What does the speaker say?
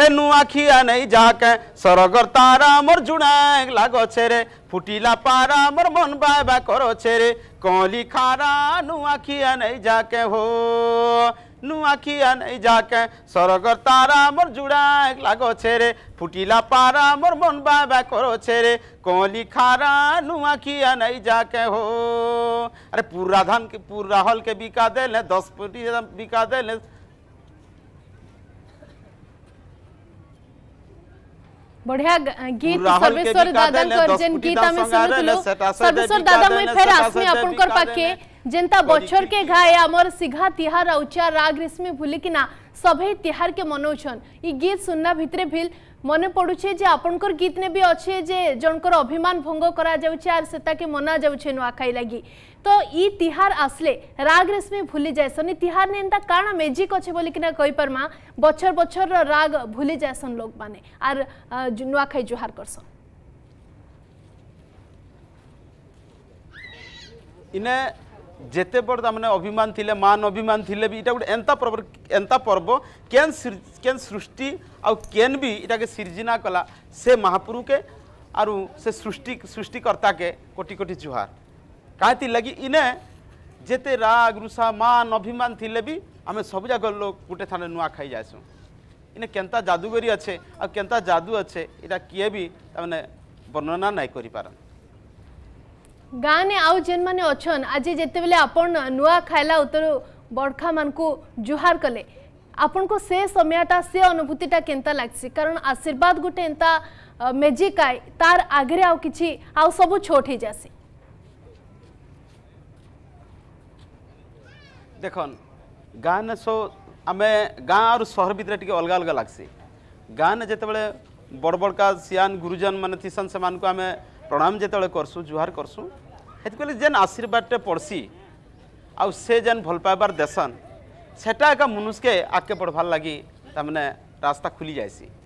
ଏନୁ ଆଖିଆ ନେଇ ଯାହାକେ ସରଗର तारा ମୋର ଜୁଣାଏ ଲାଗଛେ फुटिला पारा ପାରା मन ମନ ବାଇବା କରଛେ ରେ କଲି ଖାରା ନୁ ଆଖିଆ ନେଇ नुआखिया नहीं जाके सरगर तारा मोर जुड़ा लागो छेरे फुटिला पारा मोर मन बाबा करो छेरे कोली खारा नुआखिया नहीं जाके हो अरे पूरा धान के पूरा हल के बिका दे दस दस बिका दे बढ़िया गीत सर्वेश्वर दादा अर्जेन गीत आम शुणुलु सर्वेश्वर दादा मुझे फेर आसमी आपणकर पाखे जेन्ता बछर के घाए आमर सिघा तिहार उचा राग रिश्मे भूलिकिना सभे तिहार के मनोचन इ गीत सुनना भितरे भिल मन पड़ुछे जे आपनकर गीत ने भी अछे जे जणकर अभिमान भंग करा जाउछे आर सेता के मना जाउछे नुआखाई लागी तो इ तिहार असले राग रिश्मे भूलि जायसन इ तिहार ने एंता काण मैजिक अछे बोलिकिना कहि परमा बछर बछर रा राग भूलि जायसन लोग माने आर नुआखाई जोहार करसन इने ଯେତେ ବଡ଼ ତାମାନେ ଅଭିମାନ ଥିଲେ ମାନ ଅଭିମାନ ଥିଲେ ବି ଏଇଟା ଗୋଟେ ଏନ୍ତା ପର୍ବ ଏନ୍ତା ପର୍ବ କେନ୍ କେନ୍ ସୃଷ୍ଟି ଆଉ କେନ୍ ବି ଏଇଟାକେ ସିର୍ଜିନା କଲା ସେ ମହାପୁରୁକେ ଆରୁ ସେ ସୃଷ୍ଟି ସୃଷ୍ଟିକର୍ତ୍ତାକେ କୋଟି କୋଟି ଜୁହାର କାହିଁଥିର୍ ଲାଗି ଇନେ ଯେତେ ରାଗ ରୁଷା ମାନ ଅଭିମାନ ଥିଲେ ବି ଆମେ ସବୁଯାକ ଲୋକ ଗୋଟେ ଥାନେ ନୂଆ ଖାଇ ଯାଏସୁଁ ଇନେ କେନ୍ତା ଜାଦୁଗରୀ ଅଛେ ଆଉ କେନ୍ତା ଜାଦୁ ଅଛେ ଇଟା କିଏ ବି ତାମାନେ ବର୍ଣ୍ଣନା ନାଇଁ କରିପାରନ୍ गाँवें आउ जेन मैंने अच्छा आज जिते बिल नुआ खाइला उतर बड़खा मान को जुहार कले आपन को से समयटा से अनुभूति के लगसी कारण आशीर्वाद गोटे एंता मेजिक आए तार आगे आ कि आ सब छोट हो जा देख गाँ आम गाँ और सहर भितर टे अलग अलग लग्सी गाँव जिते बड़े बड़ बड़का सियान गुरुजन मान थीसन से आम प्रणाम जिते करसु जुहार करसु से जेन आशीर्वादटे पड़सी आउ से जेन भल पाइबार देसन सेटा एक मनुष्य के आगे बढ़वार लगी तार रास्ता खुली जाएसी